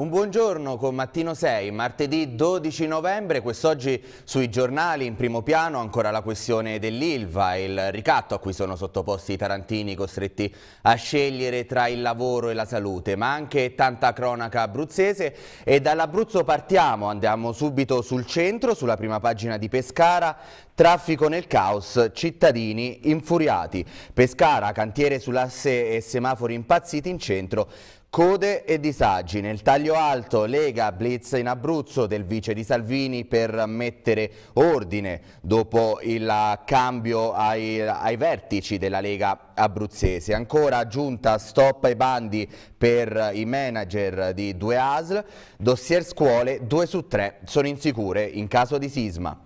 Un buongiorno con Mattino 6, martedì 12 novembre, quest'oggi sui giornali in primo piano ancora la questione dell'Ilva, il ricatto a cui sono sottoposti i tarantini costretti a scegliere tra il lavoro e la salute, ma anche tanta cronaca abruzzese e dall'Abruzzo partiamo, andiamo subito sul centro, sulla prima pagina di Pescara, Traffico nel caos, cittadini infuriati. Pescara, cantiere sull'asse e semafori impazziti in centro, Code e disagi. Nel taglio alto Lega Blitz in Abruzzo del vice di Salvini per mettere ordine dopo il cambio ai, ai vertici della Lega abruzzese. Ancora aggiunta stop ai bandi per i manager di due ASL. Dossier scuole 2 su 3 sono insicure in caso di sisma.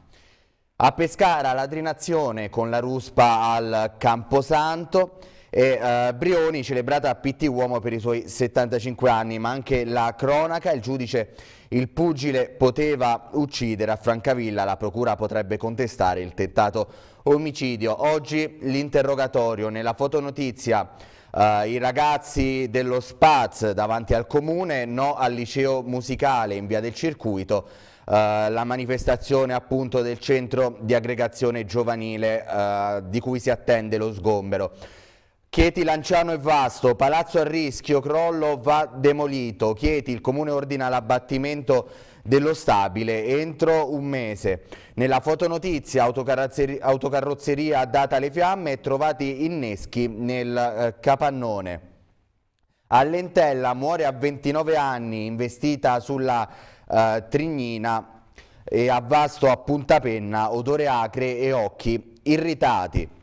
A Pescara la drinazione con la ruspa al Camposanto e eh, Brioni celebrata a Pitti Uomo per i suoi 75 anni, ma anche la cronaca, il giudice il pugile poteva uccidere a Francavilla, la procura potrebbe contestare il tentato omicidio. Oggi l'interrogatorio nella fotonotizia Uh, I ragazzi dello Spaz davanti al comune, no al liceo musicale in via del circuito, uh, la manifestazione appunto del centro di aggregazione giovanile uh, di cui si attende lo sgombero. Chieti, Lanciano e Vasto, palazzo a rischio, crollo va demolito. Chieti, il comune ordina l'abbattimento dello stabile entro un mese. Nella fotonotizia autocarrozzeria data alle fiamme e trovati inneschi nel eh, capannone. Allentella muore a 29 anni investita sulla eh, Trignina e a Vasto a Puntapenna odore acre e occhi irritati.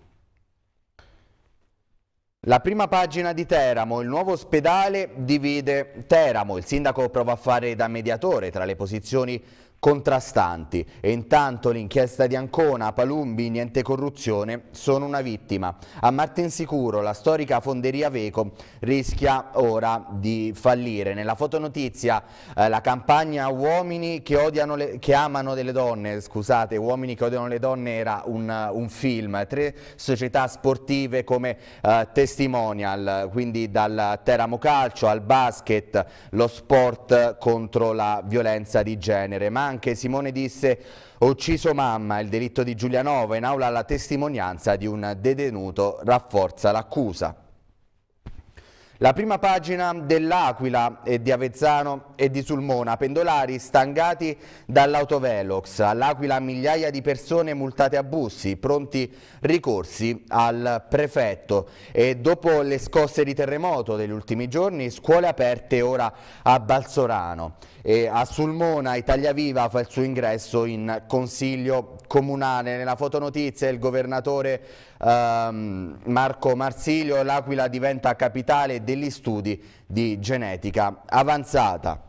La prima pagina di Teramo, il nuovo ospedale divide Teramo, il sindaco prova a fare da mediatore tra le posizioni contrastanti e intanto l'inchiesta di Ancona, Palumbi, niente corruzione, sono una vittima. A Martinsicuro la storica fonderia Veco rischia ora di fallire. Nella fotonotizia eh, la campagna Uomini che, le, che, amano delle donne, scusate, Uomini che odiano le donne era un, un film, tre società sportive come eh, testimonial, quindi dal Teramo Calcio al basket, lo sport contro la violenza di genere, Ma anche Simone disse ho ucciso mamma, il delitto di Giulianova in aula la testimonianza di un detenuto rafforza l'accusa. La prima pagina dell'Aquila e di Avezzano e di Sulmona, pendolari stangati dall'autovelox, all'Aquila migliaia di persone multate a bussi, pronti ricorsi al prefetto e dopo le scosse di terremoto degli ultimi giorni, scuole aperte ora a Balsorano e a Sulmona Italia Viva fa il suo ingresso in consiglio comunale. Nella fotonotizia il governatore ehm, Marco Marsilio, l'Aquila diventa capitale degli studi di genetica avanzata.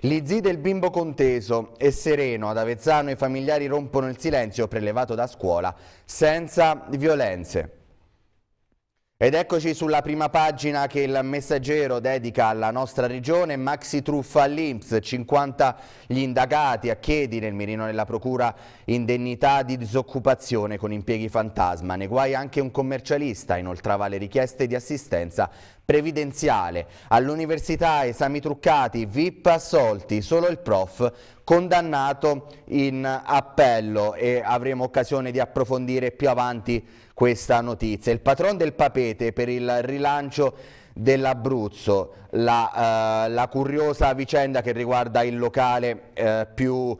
Gli zii del bimbo conteso e sereno ad Avezzano i familiari rompono il silenzio prelevato da scuola senza violenze. Ed eccoci sulla prima pagina che il messaggero dedica alla nostra regione, maxi truffa all'Inps, 50 gli indagati a Chiedi nel mirino della procura indennità di disoccupazione con impieghi fantasma, ne guai anche un commercialista, inoltrava le richieste di assistenza previdenziale. All'università esami truccati, VIP assolti, solo il prof condannato in appello e avremo occasione di approfondire più avanti questa notizia. Il patron del papete per il rilancio dell'Abruzzo, la, eh, la, curiosa vicenda che riguarda il locale eh, più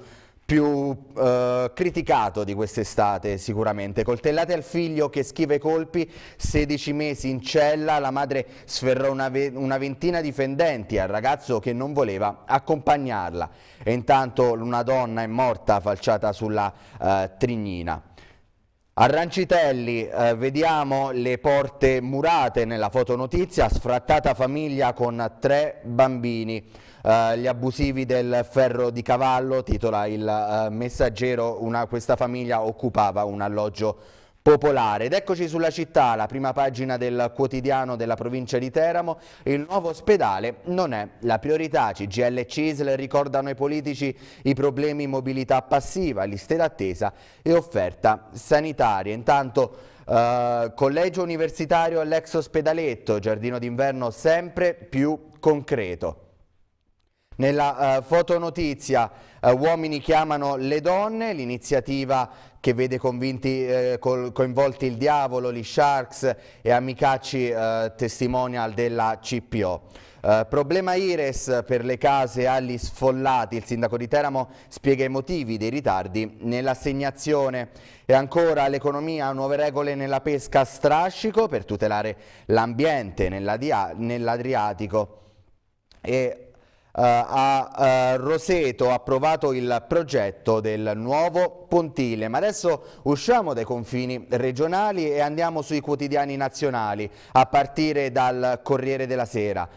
più eh, criticato di quest'estate sicuramente. Coltellate al figlio che schiva i colpi, 16 mesi in cella, la madre sferrò una, ve una ventina di fendenti al ragazzo che non voleva accompagnarla. E intanto una donna è morta falciata sulla eh, trignina. A Rancitelli eh, vediamo le porte murate nella fotonotizia, sfrattata famiglia con tre bambini. Eh, gli abusivi del ferro di cavallo, titola il uh, messaggero, una, questa famiglia occupava un alloggio popolare. Ed eccoci sulla città, la prima pagina del quotidiano della provincia di Teramo, il nuovo ospedale non è la priorità. CGL e CISL ricordano ai politici i problemi mobilità passiva, liste d'attesa e offerta sanitaria. Intanto... Uh, collegio universitario all'ex ospedaletto, giardino d'inverno sempre più concreto. Nella eh, fotonotizia eh, Uomini chiamano le donne, l'iniziativa che vede convinti, eh, col, coinvolti il diavolo, gli Sharks e Amicacci eh, testimonial della CPO. Uh, eh, problema Ires per le case agli sfollati, il sindaco di Teramo spiega i motivi dei ritardi nell'assegnazione e ancora l'economia, nuove regole nella pesca a strascico per tutelare l'ambiente nell'Adriatico e eh, a eh, Roseto approvato il progetto del nuovo pontile. Ma adesso usciamo dai confini regionali e andiamo sui quotidiani nazionali, a partire dal Corriere della Sera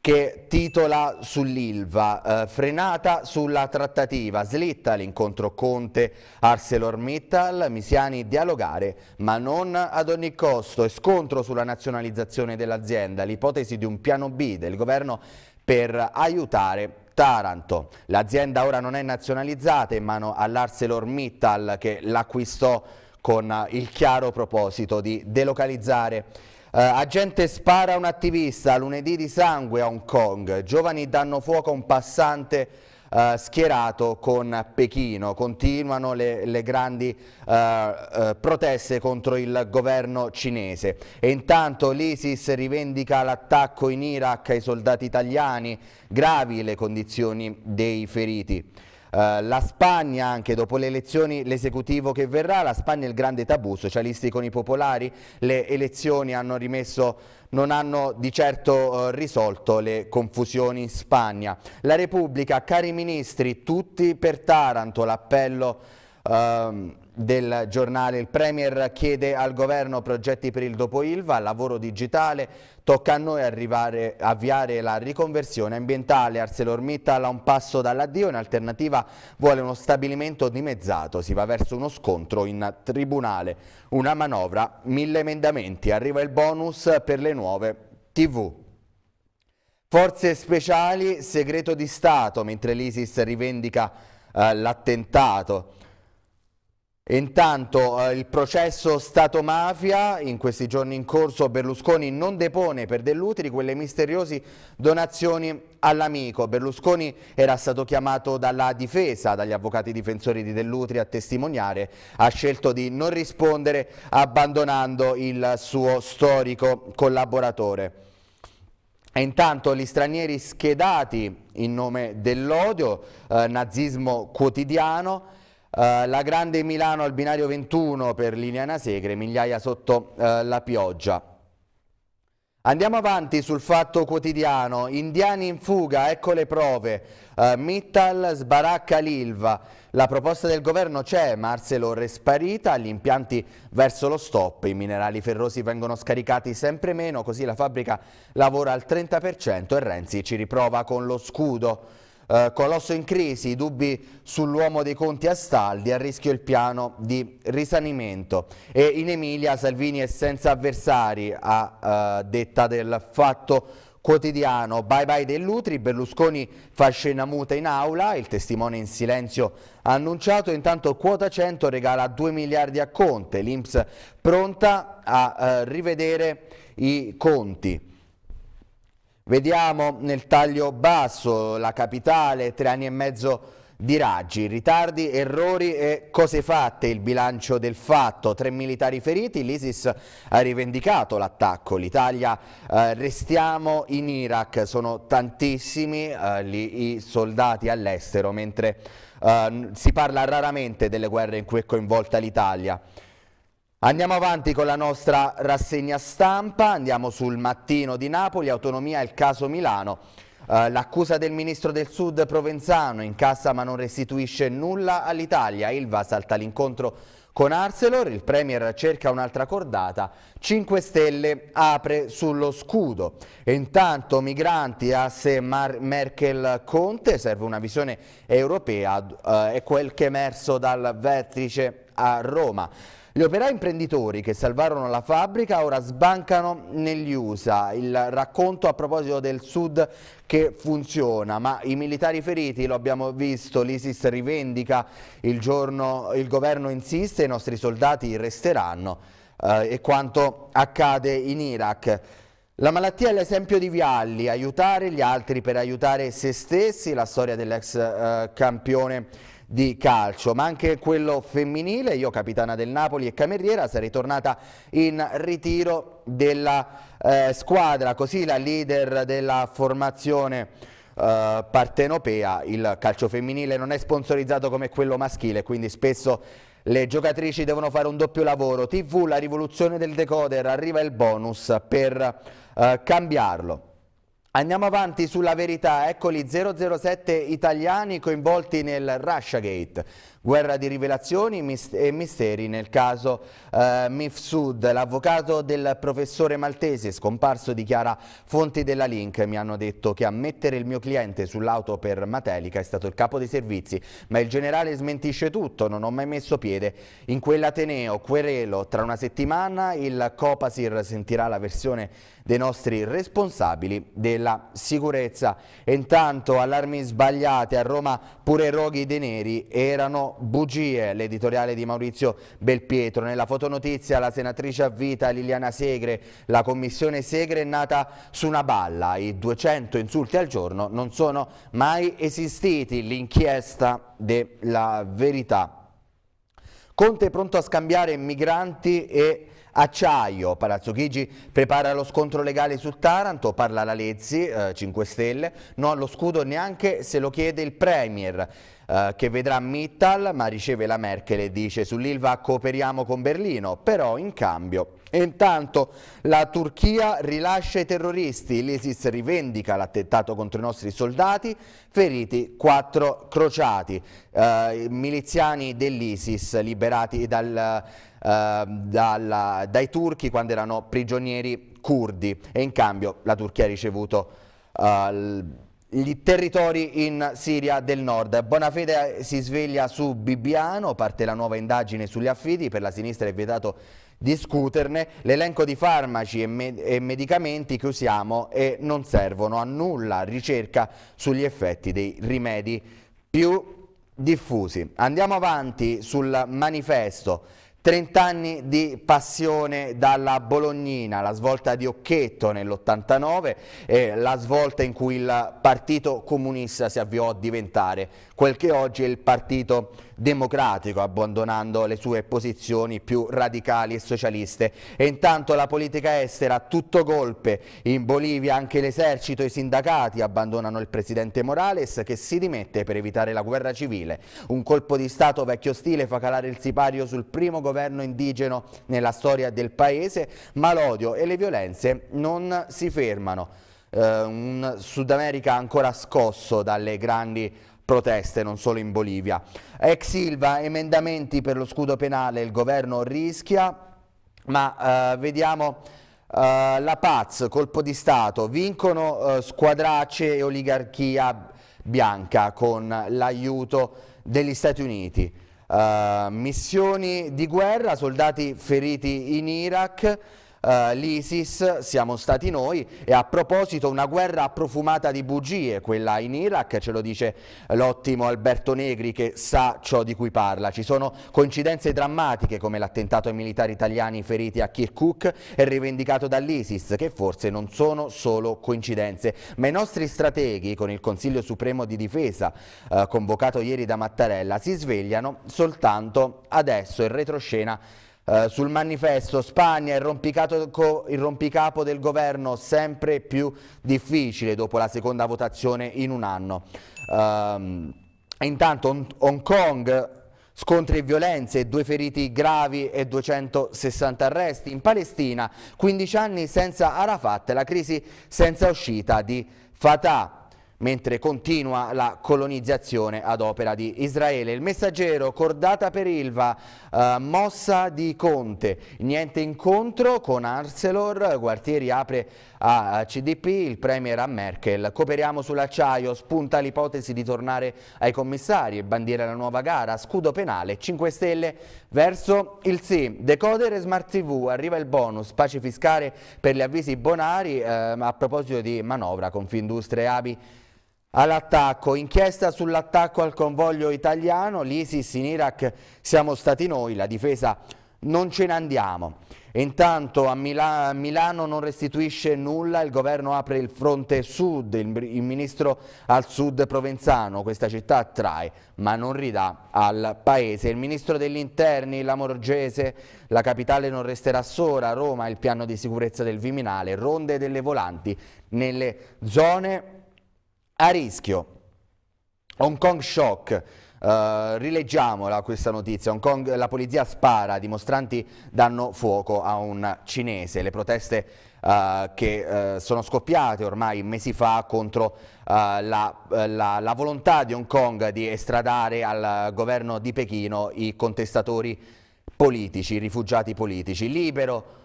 che titola sull'Ilva, eh, frenata sulla trattativa, slitta l'incontro Conte ArcelorMittal, Misiani dialogare ma non ad ogni costo e scontro sulla nazionalizzazione dell'azienda, l'ipotesi di un piano B del governo per aiutare Taranto. L'azienda ora non è nazionalizzata in mano all'ArcelorMittal che l'acquistò con il chiaro proposito di delocalizzare. Eh, agente spara un attivista, lunedì di sangue a Hong Kong, giovani danno fuoco a un passante eh, schierato con Pechino. Continuano le, le grandi eh, eh, proteste contro il governo cinese. E intanto l'ISIS rivendica l'attacco in Iraq ai soldati italiani, gravi le condizioni dei feriti. Eh, la Spagna, anche dopo le elezioni, l'esecutivo che verrà, la Spagna è il grande tabù, socialisti con i popolari, le elezioni hanno rimesso non hanno di certo eh, risolto le confusioni in Spagna. La Repubblica, cari ministri, tutti per Taranto, l'appello ehm, del giornale Il Premier chiede al governo progetti per il dopo Ilva, lavoro digitale, tocca a noi arrivare, avviare la riconversione ambientale. ArcelorMittal a un passo dall'addio, in alternativa vuole uno stabilimento dimezzato, si va verso uno scontro in tribunale, una manovra, mille emendamenti, arriva il bonus per le nuove tv. Forze speciali, segreto di Stato, mentre l'ISIS rivendica eh, l'attentato. Intanto eh, il processo Stato-mafia, in questi giorni in corso Berlusconi non depone per dell'utili quelle misteriosi donazioni all'amico. Berlusconi era stato chiamato dalla difesa, dagli avvocati difensori di Dell'Utri a testimoniare, ha scelto di non rispondere abbandonando il suo storico collaboratore. E intanto gli stranieri schedati in nome dell'odio, eh, nazismo quotidiano, eh, la Grande Milano al binario 21 per Liliana Segre, migliaia sotto uh, la pioggia. Andiamo avanti sul fatto quotidiano, indiani in fuga, ecco le prove, uh, Mittal sbaracca l'Ilva, la proposta del governo c'è, ma Arcelor è sparita, gli impianti verso lo stop, i minerali ferrosi vengono scaricati sempre meno, così la fabbrica lavora al 30% e Renzi ci riprova con lo scudo. Eh, colosso in crisi, i dubbi sull'uomo dei conti a Staldi, a rischio il piano di risanimento. E in Emilia Salvini è senza avversari a eh, detta del fatto quotidiano. Bye bye dell'Utri, Berlusconi fa scena muta in aula, il testimone in silenzio annunciato, intanto quota 100 regala 2 miliardi a Conte, l'Inps pronta a eh, rivedere i conti. Vediamo nel taglio basso la capitale, tre anni e mezzo di raggi, ritardi, errori e cose fatte, il bilancio del fatto, tre militari feriti, l'Isis ha rivendicato l'attacco, l'Italia eh, restiamo in Iraq, sono tantissimi eh, gli, i soldati all'estero, mentre eh, si parla raramente delle guerre in cui è coinvolta l'Italia. Andiamo avanti con la nostra rassegna stampa, andiamo sul mattino di Napoli, autonomia il caso Milano. Eh, l'accusa del ministro del sud Provenzano in cassa ma non restituisce nulla all'Italia. Ilva salta l'incontro con Arcelor, il Premier cerca un'altra cordata, 5 Stelle apre sullo scudo. Intanto migranti, asse Merkel-Conte, serve una visione europea, eh, è quel che è emerso dal vertice a Roma. Gli operai imprenditori che salvarono la fabbrica ora sbancano negli USA. Il racconto a proposito del sud che funziona, ma i militari feriti, lo abbiamo visto, l'ISIS rivendica, il, giorno, il governo insiste, i nostri soldati resteranno eh, e quanto accade in Iraq. La malattia è l'esempio di Vialli, aiutare gli altri per aiutare se stessi, la storia dell'ex eh, campione di calcio, ma anche quello femminile, io capitana del Napoli e cameriera, sarei tornata in ritiro della eh, squadra, così la leader della formazione eh, partenopea, il calcio femminile non è sponsorizzato come quello maschile, quindi spesso le giocatrici devono fare un doppio lavoro, TV, la rivoluzione del decoder, arriva il bonus per eh, cambiarlo. Andiamo avanti sulla verità, eccoli 007 italiani coinvolti nel Russiagate. Guerra di rivelazioni e misteri nel caso eh, Mifsud, l'avvocato del professore maltese scomparso dichiara fonti della Link mi hanno detto che a mettere il mio cliente sull'auto per Matelica è stato il capo dei servizi, ma il generale smentisce tutto, non ho mai messo piede in quell'Ateneo, Querelo, tra una settimana il Copasir sentirà la versione dei nostri responsabili della sicurezza. Intanto allarmi sbagliati a Roma pure roghi dei neri erano bugie, l'editoriale di Maurizio Belpietro. Nella fotonotizia la senatrice a vita Liliana Segre, la commissione Segre è nata su una balla, i 200 insulti al giorno non sono mai esistiti, l'inchiesta della verità. Conte è pronto a scambiare migranti e acciaio. Palazzo Chigi prepara lo scontro legale su Taranto, parla la Lezzi, eh, 5 Stelle, no allo scudo neanche se lo chiede il Premier. Eh, che vedrà Mittal, ma riceve la Merkel e dice sull'Ilva cooperiamo con Berlino, però in cambio. E intanto la Turchia rilascia i terroristi, l'ISIS rivendica l'attentato contro i nostri soldati, feriti quattro crociati, eh, miliziani dell'ISIS liberati dal... Eh, dalla, dai turchi quando erano prigionieri curdi e in cambio la Turchia ha ricevuto uh, gli territori in Siria del Nord. Bonafede si sveglia su Bibbiano, parte la nuova indagine sugli affidi, per la sinistra è vietato discuterne, l'elenco di farmaci e, med e, medicamenti che usiamo e non servono a nulla, ricerca sugli effetti dei rimedi più diffusi. Andiamo avanti sul manifesto. 30 anni di passione dalla Bolognina, la svolta di Occhetto nell'89, eh, la svolta in cui il partito comunista si avviò a diventare quel che oggi è il partito Comunista democratico, abbandonando le sue posizioni più radicali e socialiste. E intanto la politica estera a tutto golpe. In Bolivia anche l'esercito e i sindacati abbandonano il presidente Morales che si dimette per evitare la guerra civile. Un colpo di Stato vecchio stile fa calare il sipario sul primo governo indigeno nella storia del paese, ma l'odio e le violenze non si fermano. Eh, un Sud America ancora scosso dalle grandi proteste non solo in Bolivia. Ex Silva, emendamenti per lo scudo penale, il governo rischia, ma eh, vediamo eh, la Paz, colpo di Stato, vincono eh, squadrace e oligarchia bianca con l'aiuto degli Stati Uniti. Eh, missioni di guerra, soldati feriti in Iraq, eh, l'ISIS siamo stati noi e a proposito una guerra profumata di bugie, quella in Iraq, ce lo dice l'ottimo Alberto Negri che sa ciò di cui parla. Ci sono coincidenze drammatiche come l'attentato ai militari italiani feriti a Kirkuk e rivendicato dall'ISIS che forse non sono solo coincidenze, ma i nostri strateghi con il Consiglio Supremo di Difesa eh, convocato ieri da Mattarella si svegliano soltanto adesso in retroscena Uh, sul manifesto Spagna, il rompicapo, il rompicapo del governo sempre più difficile dopo la seconda votazione in un anno. Uh, intanto Hong Kong scontri e violenze, due feriti gravi e 260 arresti. In Palestina 15 anni senza Arafat, la crisi senza uscita di Fatah mentre continua la colonizzazione ad opera di Israele. Il messaggero, cordata per Ilva, eh, mossa di Conte, niente incontro con Arcelor, Guartieri apre a CDP, il Premier a Merkel. Cooperiamo sull'acciaio, spunta l'ipotesi di tornare ai commissari, bandiera la nuova gara, scudo penale, 5 Stelle verso il sì. Decoder e Smart TV, arriva il bonus, pace fiscale per gli avvisi bonari, eh, a proposito di manovra, Confindustria e ABI all'attacco, inchiesta sull'attacco al convoglio italiano, l'ISIS in Iraq siamo stati noi, la difesa non ce ne andiamo. Intanto a, Milano non restituisce nulla, il governo apre il fronte sud, il, ministro al sud provenzano, questa città attrae ma non ridà al paese. Il ministro degli interni, la Morgese, la capitale non resterà sola, Roma, il piano di sicurezza del Viminale, ronde delle volanti nelle zone a rischio. Hong Kong shock. Uh, rileggiamola questa notizia, Hong Kong, la polizia spara, dimostranti danno fuoco a un cinese, le proteste uh, che uh, sono scoppiate ormai mesi fa contro la, la, la, volontà di Hong Kong di estradare al governo di Pechino i contestatori politici, i rifugiati politici. Libero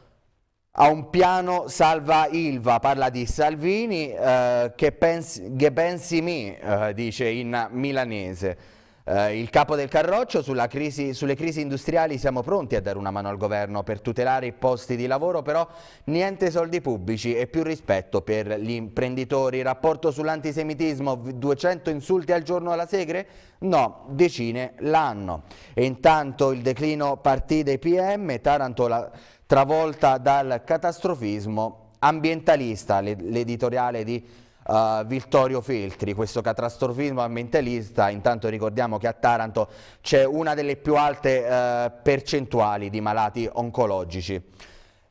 a un piano salva Ilva, parla di Salvini, eh, che, pensi, che pensi mi, eh, dice in milanese. Eh, il capo del Carroccio, crisi, sulle crisi industriali siamo pronti a dare una mano al governo per tutelare i posti di lavoro, però niente soldi pubblici e più rispetto per gli imprenditori. Rapporto sull'antisemitismo, 200 insulti al giorno alla Segre? No, decine l'anno. E intanto il declino partì dei PM, Taranto... La, travolta dal catastrofismo ambientalista, l'editoriale di Uh, Vittorio Feltri, questo catastrofismo ambientalista, intanto ricordiamo che a Taranto c'è una delle più alte uh, percentuali di malati oncologici.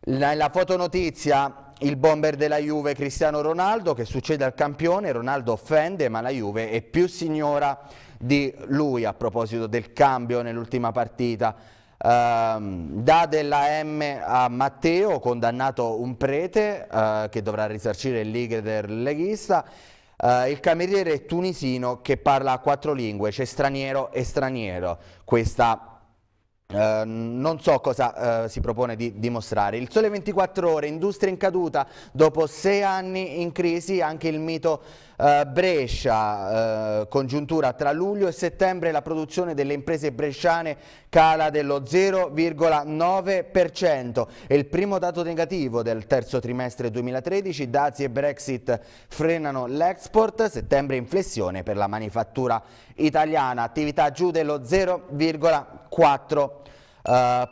Nella fotonotizia il bomber della Juve Cristiano Ronaldo che succede al campione, Ronaldo offende ma la Juve è più signora di lui a proposito del cambio nell'ultima partita Uh, dà della M a Matteo, condannato un prete uh, che dovrà risarcire il leader leghista. Uh, il cameriere tunisino che parla quattro lingue, c'è straniero e straniero. Questa Uh, non so cosa uh, si propone di dimostrare. Il Sole 24 Ore, industria in caduta, dopo sei anni in crisi, anche il mito Uh, Brescia, uh, congiuntura tra luglio e settembre la produzione delle imprese bresciane cala dello 0,9%. È il primo dato negativo del terzo trimestre 2013. Dazi e Brexit frenano l'export. Settembre inflessione per la manifattura italiana. Attività giù dello 0,4%. Uh,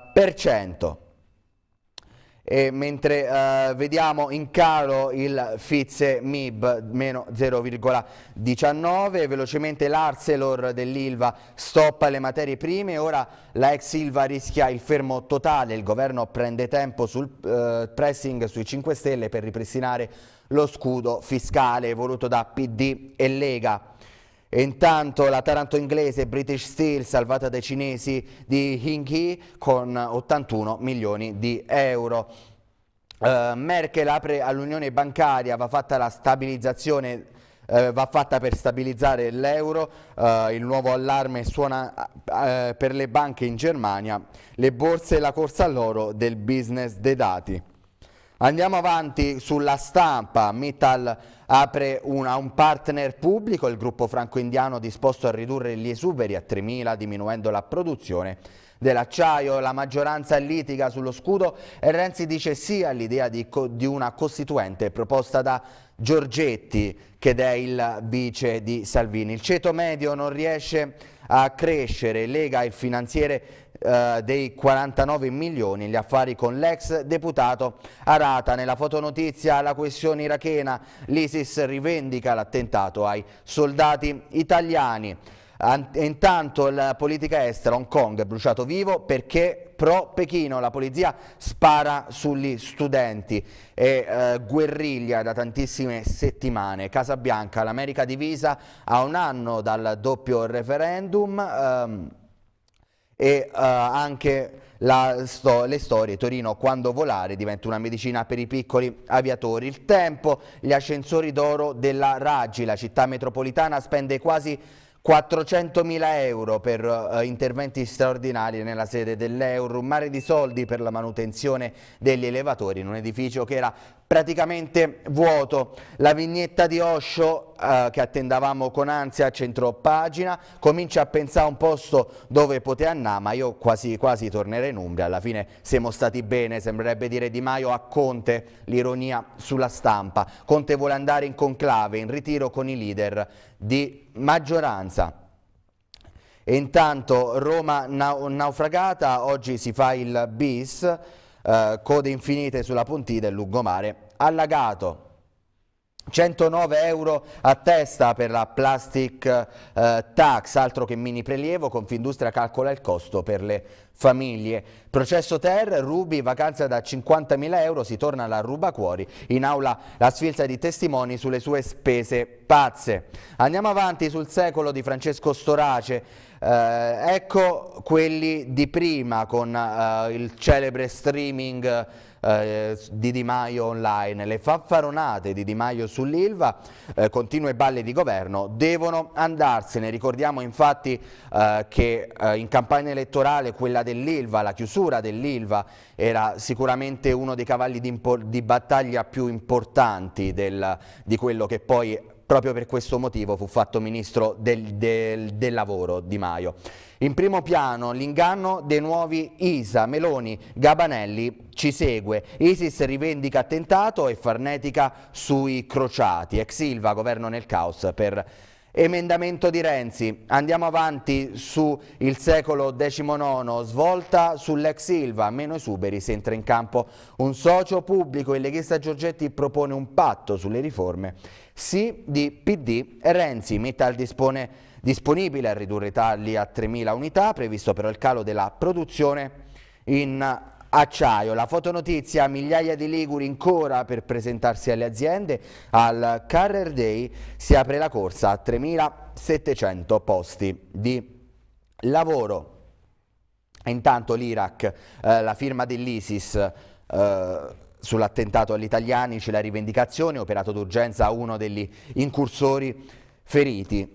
e mentre eh, vediamo in calo il Fitze Mib meno 0,19 velocemente l'Arcelor dell'Ilva stoppa le materie prime ora la ex Ilva rischia il fermo totale il governo prende tempo sul eh, pressing sui 5 Stelle per ripristinare lo scudo fiscale voluto da PD e Lega e intanto la Taranto inglese British Steel salvata dai cinesi di Hing con 81 milioni di euro. Eh, Merkel apre all'unione bancaria, va fatta la stabilizzazione eh, va fatta per stabilizzare l'euro, eh, il nuovo allarme suona eh, per le banche in Germania, le borse e la corsa all'oro del business dei dati. Andiamo avanti sulla stampa, Mittal apre una, un partner pubblico, il gruppo franco-indiano disposto a ridurre gli esuberi a 3.000 diminuendo la produzione dell'acciaio, la maggioranza litiga sullo scudo e Renzi dice sì all'idea di, di, una costituente proposta da Giorgetti che è il vice di Salvini. Il ceto medio non riesce a crescere, Lega il finanziere eh, dei 49 milioni gli affari con l'ex deputato Arata. Nella fotonotizia alla questione irachena, l'ISIS rivendica l'attentato ai soldati italiani. Intanto la politica estera, Hong Kong è bruciato vivo perché pro Pechino, la polizia spara sugli studenti e eh, guerriglia da tantissime settimane. Casa Bianca, l'America divisa a un anno dal doppio referendum. Ehm, e uh, anche sto le storie Torino quando volare diventa una medicina per i piccoli aviatori. Il tempo, gli ascensori d'oro della Raggi, la città metropolitana spende quasi 400 mila euro per uh, interventi straordinari nella sede dell'Euro, un mare di soldi per la manutenzione degli elevatori in un edificio che era praticamente vuoto. La vignetta di Osho eh, che attendavamo con ansia a centro pagina comincia a pensare a un posto dove poteva andare, ma io quasi quasi tornerei in Umbria, alla fine siamo stati bene, sembrerebbe dire Di Maio a Conte l'ironia sulla stampa. Conte vuole andare in conclave, in ritiro con i leader di maggioranza. E intanto Roma nau naufragata, oggi si fa il bis eh, code infinite sulla Pontida e lungomare, allagato 109 euro a testa per la plastic eh, tax, altro che mini prelievo, Confindustria calcola il costo per le famiglie. Processo Ter, Rubi, vacanza da 50.000 euro, si torna alla Rubacuori, in aula la sfilza di testimoni sulle sue spese pazze. Andiamo avanti sul secolo di Francesco Storace, eh, ecco quelli di prima con eh, il celebre streaming eh, di Di Maio online, le faffaronate di Di Maio sull'Ilva, eh, continue balle di governo, devono andarsene. Ricordiamo infatti eh, che eh, in campagna elettorale quella dell'Ilva, la chiusura dell'Ilva, era sicuramente uno dei cavalli di, di battaglia più importanti del, di quello che poi Proprio per questo motivo fu fatto ministro del, del, del lavoro Di Maio. In primo piano l'inganno dei nuovi ISA, Meloni, Gabanelli ci segue. ISIS rivendica attentato e farnetica sui crociati. Ex Silva, governo nel caos per Emendamento di Renzi, andiamo avanti sul secolo XIX, svolta sull'ex Silva, meno esuberi se entra in campo un socio pubblico, il leghista Giorgetti propone un patto sulle riforme, sì di PD e Renzi, Mittal dispone, disponibile a ridurre i tagli a 3.000 unità, previsto però il calo della produzione in acciaio. La fotonotizia, migliaia di liguri ancora per presentarsi alle aziende, al Carrer Day si apre la corsa a 3.700 posti di lavoro. Intanto l'Iraq, eh, la firma dell'ISIS, eh, sull'attentato agli italiani c'è la rivendicazione, operato d'urgenza a uno degli incursori feriti.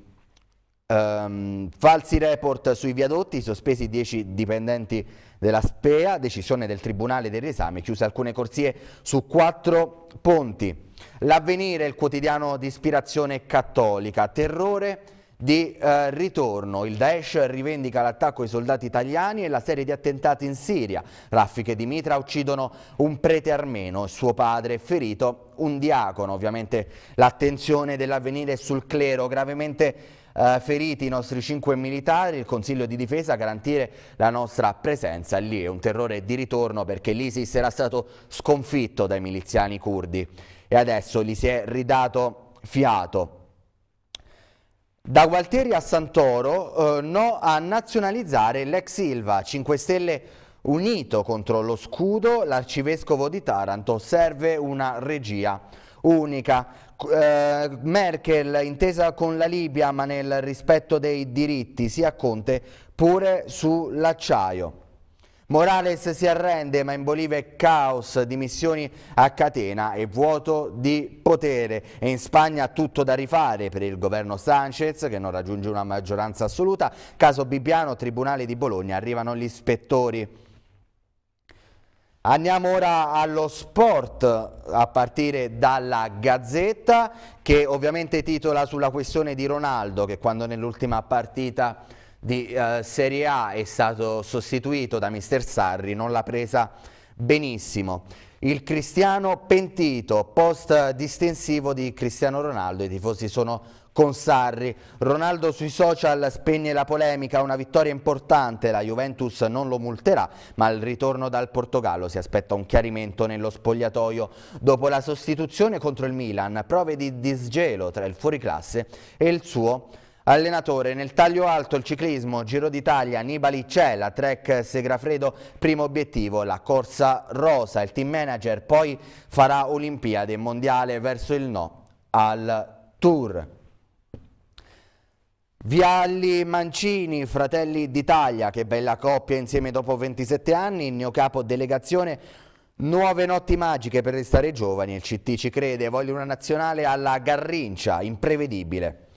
Um, falsi report sui viadotti, sospesi 10 dipendenti della Spea, decisione del Tribunale del Riesame, chiuse alcune corsie su quattro ponti. L'avvenire, il quotidiano di ispirazione cattolica, terrore di eh, ritorno. Il Daesh rivendica l'attacco ai soldati italiani e la serie di attentati in Siria. Raffiche di Mitra uccidono un prete armeno, suo padre è ferito, un diacono. Ovviamente l'attenzione dell'avvenire sul clero gravemente eh, feriti i nostri cinque militari, il Consiglio di Difesa garantire la nostra presenza lì. È un terrore di ritorno perché l'ISIS era stato sconfitto dai miliziani curdi e adesso gli si è ridato fiato. Da Gualtieri a Santoro, eh, no a nazionalizzare l'ex Silva, 5 Stelle unito contro lo scudo, l'arcivescovo di Taranto, serve una regia unica eh, Merkel intesa con la Libia ma nel rispetto dei diritti, si Conte pure sull'acciaio. Morales si arrende ma in Bolivia è caos, dimissioni a catena e vuoto di potere e in Spagna tutto da rifare per il governo Sanchez che non raggiunge una maggioranza assoluta, caso Bibbiano, Tribunale di Bologna, arrivano gli ispettori. Andiamo ora allo sport a partire dalla Gazzetta che ovviamente titola sulla questione di Ronaldo che quando nell'ultima partita di eh, Serie A è stato sostituito da mister Sarri non l'ha presa benissimo. Il cristiano pentito, post distensivo di Cristiano Ronaldo, i tifosi sono con Sarri. Ronaldo sui social spegne la polemica, una vittoria importante, la Juventus non lo multerà, ma al ritorno dal Portogallo si aspetta un chiarimento nello spogliatoio. Dopo la sostituzione contro il Milan, prove di disgelo tra il fuoriclasse e il suo Allenatore, nel taglio alto il ciclismo, Giro d'Italia, Nibali c'è, la Trek Segrafredo, primo obiettivo, la corsa rosa, il team manager, poi farà Olimpiade mondiale verso il no al Tour. Vialli Mancini, Fratelli d'Italia, che bella coppia insieme dopo 27 anni, il mio capo delegazione Nuove notti magiche per restare giovani, il CT ci crede, voglio una nazionale alla garrincia, imprevedibile.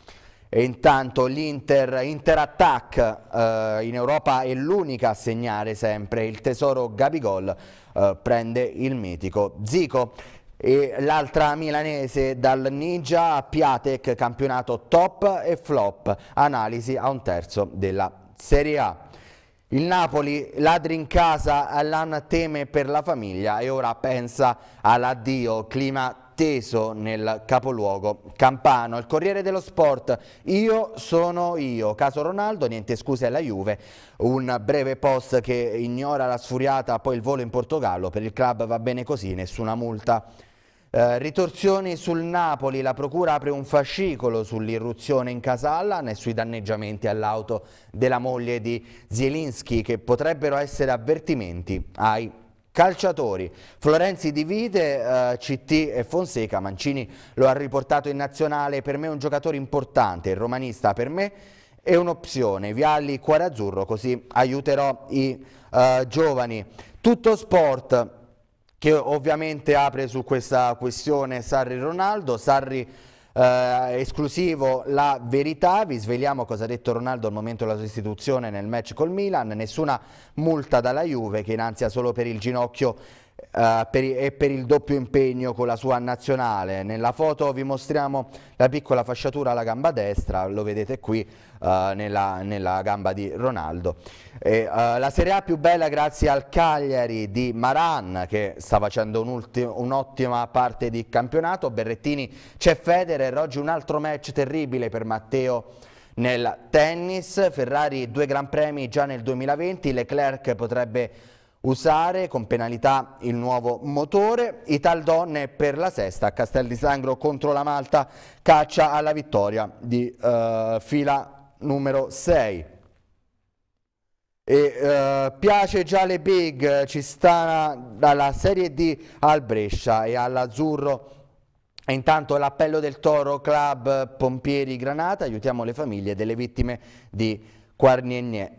E intanto l'Inter Attack, eh, in Europa è l'unica a segnare sempre, il tesoro Gabigol eh, prende il mitico Zico e l'altra milanese dal Ninja a Piatek, campionato top e flop, analisi a un terzo della Serie A. Il Napoli ladri in casa, Allan teme per la famiglia e ora pensa all'addio, clima teso nel capoluogo campano. Il Corriere dello Sport, io sono io. Caso Ronaldo, niente scuse alla Juve. Un breve post che ignora la sfuriata, poi il volo in Portogallo. Per il club va bene così, nessuna multa eh, ritorsioni sul Napoli, la procura apre un fascicolo sull'irruzione in Casalla Allan e sui danneggiamenti all'auto della moglie di Zielinski che potrebbero essere avvertimenti ai calciatori. Florenzi divide eh, CT e Fonseca, Mancini lo ha riportato in nazionale, per me è un giocatore importante, il romanista per me è un'opzione, Vialli cuore azzurro così aiuterò i eh, giovani. Tutto sport che ovviamente apre su questa questione Sarri-Ronaldo. Sarri, eh, esclusivo la verità, vi sveliamo cosa ha detto Ronaldo al momento della sostituzione nel match col Milan, nessuna multa dalla Juve che in solo per il ginocchio Uh, per, e per il doppio impegno con la sua nazionale. Nella foto vi mostriamo la piccola fasciatura alla gamba destra, lo vedete qui uh, nella, nella, gamba di Ronaldo. E, uh, la Serie A più bella grazie al Cagliari di Maran che sta facendo un'ottima un parte di campionato. Berrettini c'è Federer, oggi un altro match terribile per Matteo nel tennis. Ferrari due gran premi già nel 2020, Leclerc potrebbe usare con penalità il nuovo motore. Ital Donne per la sesta, Castel di Sangro contro la Malta, caccia alla vittoria di eh, fila numero 6. E, eh, piace già le big, ci sta dalla Serie D al Brescia e all'Azzurro. Intanto l'appello del Toro Club Pompieri Granata, aiutiamo le famiglie delle vittime di Quarniennie.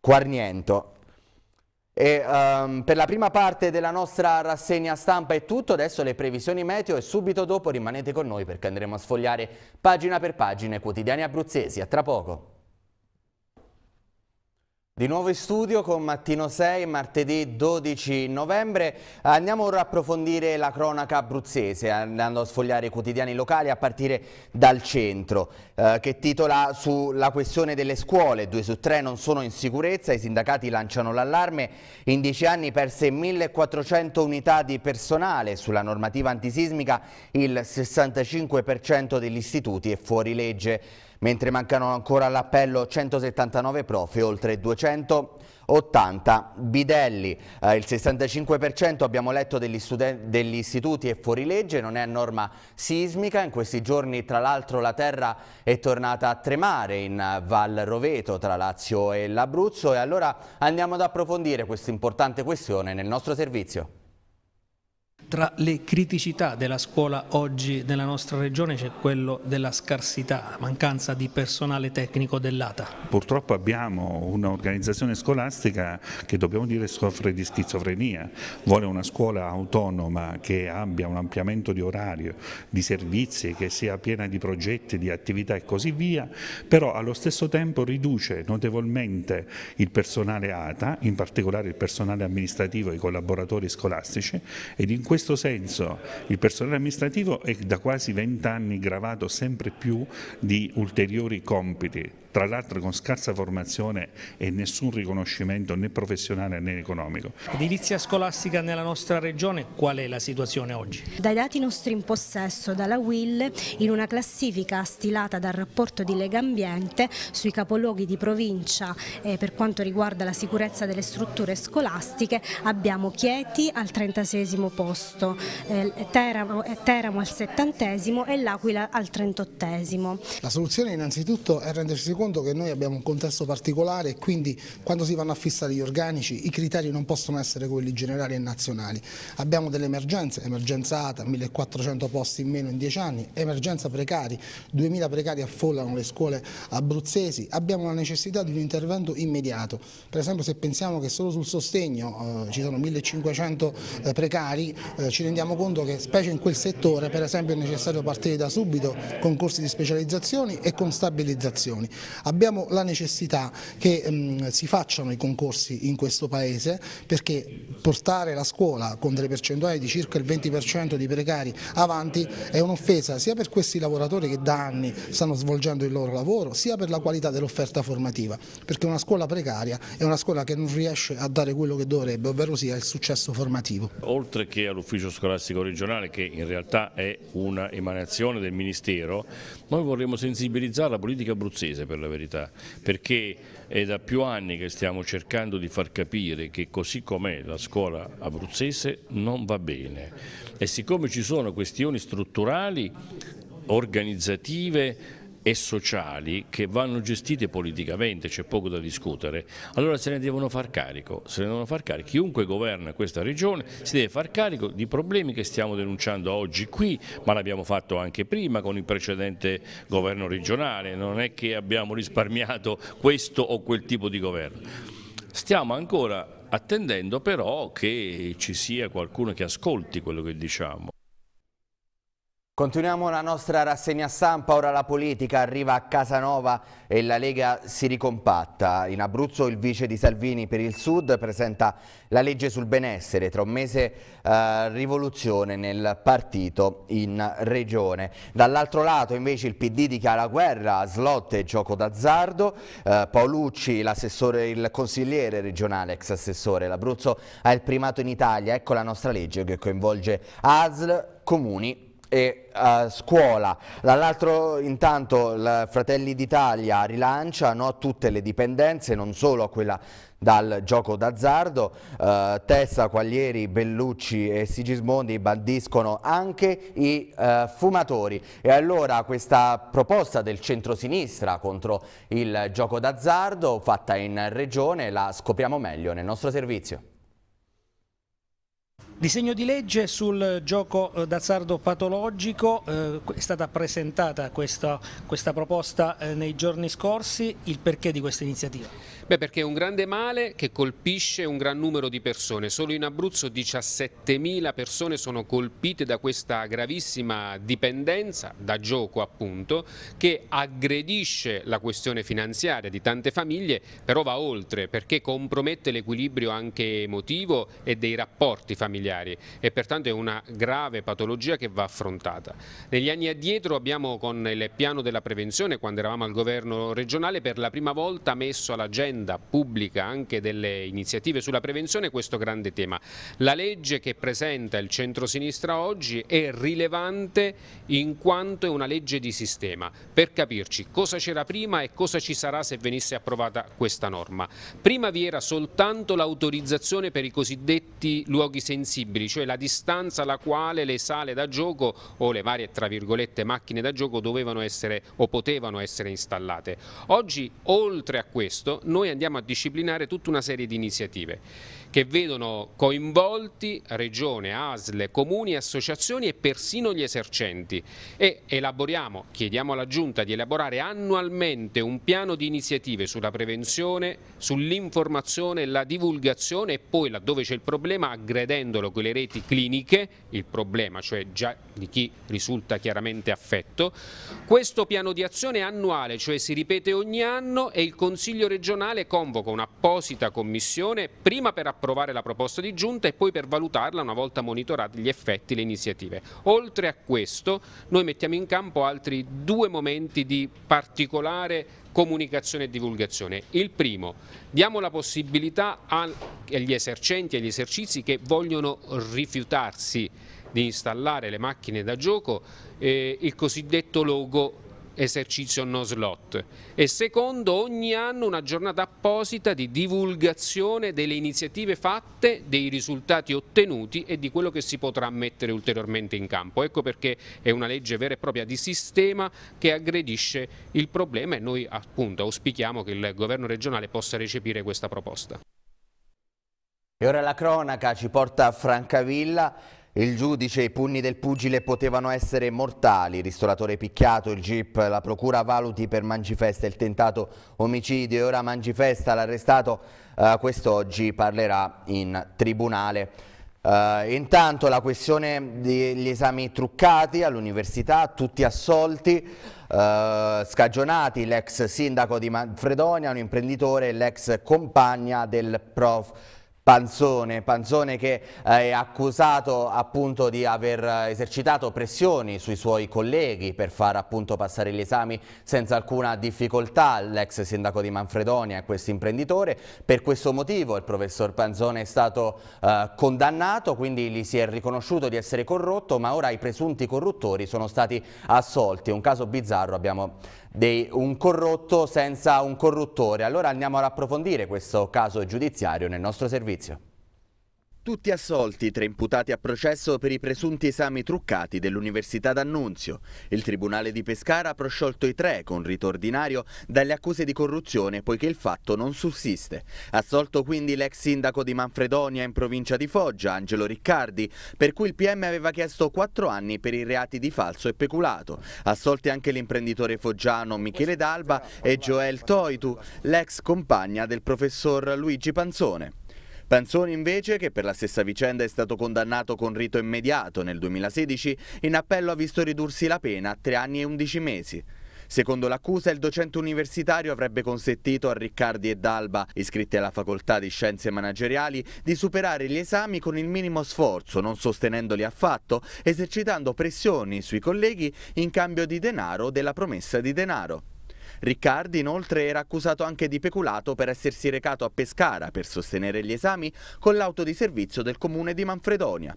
Quarniento. E, um, per la prima parte della nostra rassegna stampa è tutto, adesso le previsioni meteo e subito dopo rimanete con noi perché andremo a sfogliare pagina per pagina i quotidiani abruzzesi. A tra poco. Di nuovo in studio con Mattino 6, martedì 12 novembre. Andiamo ora a approfondire la cronaca abruzzese, andando a sfogliare i quotidiani locali a partire dal centro, eh, che titola sulla questione delle scuole. Due su tre non sono in sicurezza, i sindacati lanciano l'allarme. In dieci anni perse 1.400 unità di personale. Sulla normativa antisismica il 65% degli istituti è fuori legge mentre mancano ancora all'appello 179 prof e oltre 280 bidelli. Eh, il 65% abbiamo letto degli, degli istituti è fuorilegge, non è a norma sismica, in questi giorni tra l'altro la terra è tornata a tremare in eh, Val Roveto tra Lazio e l'Abruzzo e allora andiamo ad approfondire questa importante questione nel nostro servizio. Tra le criticità della scuola oggi nella nostra regione c'è quello della scarsità, mancanza di personale tecnico dell'ATA. Purtroppo abbiamo un'organizzazione scolastica che dobbiamo dire soffre di schizofrenia, vuole una scuola autonoma che abbia un ampliamento di orario, di servizi, che sia piena di progetti, di attività e così via, però allo stesso tempo riduce notevolmente il personale ATA, in particolare il personale amministrativo e i collaboratori scolastici ed in questo questo senso il personale amministrativo è da quasi vent'anni gravato sempre più di ulteriori compiti tra l'altro con scarsa formazione e nessun riconoscimento né professionale né economico. Edilizia scolastica nella nostra regione, qual è la situazione oggi? Dai dati nostri in possesso dalla WIL, in una classifica stilata dal rapporto di Lega Ambiente sui capoluoghi di provincia eh, per quanto riguarda la sicurezza delle strutture scolastiche, abbiamo Chieti al 36 posto, eh, Teramo, eh, Teramo al 70 e l'Aquila al 38 La soluzione innanzitutto è rendersi conto conto che noi abbiamo un contesto particolare e quindi quando si vanno a fissare gli organici i criteri non possono essere quelli generali e nazionali. Abbiamo delle emergenze, emergenza ATA, 1400 posti in meno in 10 anni, emergenza precari, 2000 precari affollano le scuole abruzzesi, abbiamo la necessità di un intervento immediato. Per esempio se pensiamo che solo sul sostegno eh, ci sono 1500 eh, precari, eh, ci rendiamo conto che specie in quel settore per esempio è necessario partire da subito con corsi di specializzazioni e con stabilizzazioni. Abbiamo la necessità che mh, ehm, si facciano i concorsi in questo Paese perché portare la scuola con delle percentuali di circa il 20% di precari avanti è un'offesa sia per questi lavoratori che da anni stanno svolgendo il loro lavoro, sia per la qualità dell'offerta formativa, perché una scuola precaria è una scuola che non riesce a dare quello che dovrebbe, ovvero sia il successo formativo. Oltre che all'ufficio scolastico regionale, che in realtà è una emanazione del Ministero, noi vorremmo sensibilizzare la politica abruzzese per per la verità, perché è da più anni che stiamo cercando di far capire che così com'è la scuola abruzzese non va bene e siccome ci sono questioni strutturali, organizzative, e sociali che vanno gestite politicamente, c'è poco da discutere, allora se ne devono far carico, se ne devono far carico. Chiunque governa questa regione si deve far carico di problemi che stiamo denunciando oggi qui, ma l'abbiamo fatto anche prima con il precedente governo regionale, non è che abbiamo risparmiato questo o quel tipo di governo. Stiamo ancora attendendo però che ci sia qualcuno che ascolti quello che diciamo. Continuiamo la nostra rassegna stampa, ora la politica arriva a Casanova e la Lega si ricompatta. In Abruzzo il vice di Salvini per il Sud presenta la legge sul benessere, tra un mese eh, rivoluzione nel partito in regione. Dall'altro lato invece il PD dichiara guerra slot e gioco d'azzardo, eh, Paolucci il consigliere regionale, ex assessore, l'Abruzzo ha il primato in Italia, ecco la nostra legge che coinvolge ASL, comuni e uh, scuola. Dall'altro intanto Fratelli d'Italia rilancia no, tutte le dipendenze, non solo a quella dal gioco d'azzardo, uh, Tessa, Quaglieri, Bellucci e Sigismondi bandiscono anche i uh, fumatori e allora questa proposta del centrosinistra contro il gioco d'azzardo fatta in regione la scopriamo meglio nel nostro servizio. Disegno di legge sul gioco eh, d'azzardo patologico, eh, è stata presentata questa, questa proposta eh, nei giorni scorsi, il perché di questa iniziativa? Beh perché è un grande male che colpisce un gran numero di persone, solo in Abruzzo 17.000 persone sono colpite da questa gravissima dipendenza, da gioco appunto, che aggredisce la questione finanziaria di tante famiglie, però va oltre perché compromette l'equilibrio anche emotivo e dei rapporti familiari familiari e pertanto è una grave patologia che va affrontata. Negli anni addietro abbiamo con il piano della prevenzione, quando eravamo al governo regionale, per la prima volta messo all'agenda pubblica anche delle iniziative sulla prevenzione questo grande tema. La legge che presenta il centrosinistra oggi è rilevante in quanto è una legge di sistema, per capirci cosa c'era prima e cosa ci sarà se venisse approvata questa norma. Prima vi era soltanto l'autorizzazione per i cosiddetti luoghi sensibili accessibili, cioè la distanza alla quale le sale da gioco o le varie tra virgolette macchine da gioco dovevano essere o potevano essere installate. Oggi oltre a questo noi andiamo a disciplinare tutta una serie di iniziative che vedono coinvolti regione, ASL, comuni, associazioni e persino gli esercenti e elaboriamo, chiediamo alla Giunta di elaborare annualmente un piano di iniziative sulla prevenzione, sull'informazione, la divulgazione e poi laddove c'è il problema aggredendolo con le reti cliniche, il problema cioè già di chi risulta chiaramente affetto. Questo piano di azione è annuale, cioè si ripete ogni anno e il Consiglio regionale convoca un'apposita commissione prima per approvare approvare la proposta di giunta e poi per valutarla una volta monitorati gli effetti, le iniziative. Oltre a questo noi mettiamo in campo altri due momenti di particolare comunicazione e divulgazione. Il primo, diamo la possibilità agli esercenti e agli esercizi che vogliono rifiutarsi di installare le macchine da gioco eh, il cosiddetto logo esercizio no slot e secondo ogni anno una giornata apposita di divulgazione delle iniziative fatte, dei risultati ottenuti e di quello che si potrà mettere ulteriormente in campo. Ecco perché è una legge vera e propria di sistema che aggredisce il problema e noi appunto auspichiamo che il governo regionale possa recepire questa proposta. E ora la cronaca ci porta a Francavilla il giudice i pugni del pugile potevano essere mortali, il ristoratore picchiato, il jeep, la procura valuti per Mangifesta il tentato omicidio e ora Mangifesta l'arrestato eh, quest'oggi parlerà in tribunale. Eh, intanto la questione degli esami truccati all'università, tutti assolti, eh, scagionati l'ex sindaco di Manfredonia, un imprenditore e l'ex compagna del prof Panzone, Panzone che eh, è accusato appunto di aver eh, esercitato pressioni sui suoi colleghi per far appunto passare gli esami senza alcuna difficoltà l'ex sindaco di Manfredonia, questo imprenditore. Per questo motivo il professor Panzone è stato eh, condannato, quindi gli si è riconosciuto di essere corrotto, ma ora i presunti corruttori sono stati assolti. Un caso bizzarro abbiamo dei, un corrotto senza un corruttore. Allora andiamo ad approfondire questo caso giudiziario nel nostro servizio. Tutti assolti, tre imputati a processo per i presunti esami truccati dell'Università d'Annunzio. Il Tribunale di Pescara ha prosciolto i tre, con rito ordinario, dalle accuse di corruzione poiché il fatto non sussiste. Assolto quindi l'ex sindaco di Manfredonia in provincia di Foggia, Angelo Riccardi, per cui il PM aveva chiesto quattro anni per i reati di falso e peculato. Assolti anche l'imprenditore foggiano Michele D'Alba e Joel Toitu, l'ex compagna del professor Luigi Panzone. Panzoni invece, che per la stessa vicenda è stato condannato con rito immediato nel 2016, in appello ha visto ridursi la pena a 3 anni e 11 mesi. Secondo l'accusa, il docente universitario avrebbe consentito a Riccardi e D'Alba, iscritti alla facoltà di scienze manageriali, di superare gli esami con il minimo sforzo, non sostenendoli affatto, esercitando pressioni sui colleghi in cambio di denaro della promessa di denaro. Riccardi inoltre era accusato anche di peculato per essersi recato a Pescara per sostenere gli esami con l'auto di servizio del comune di Manfredonia.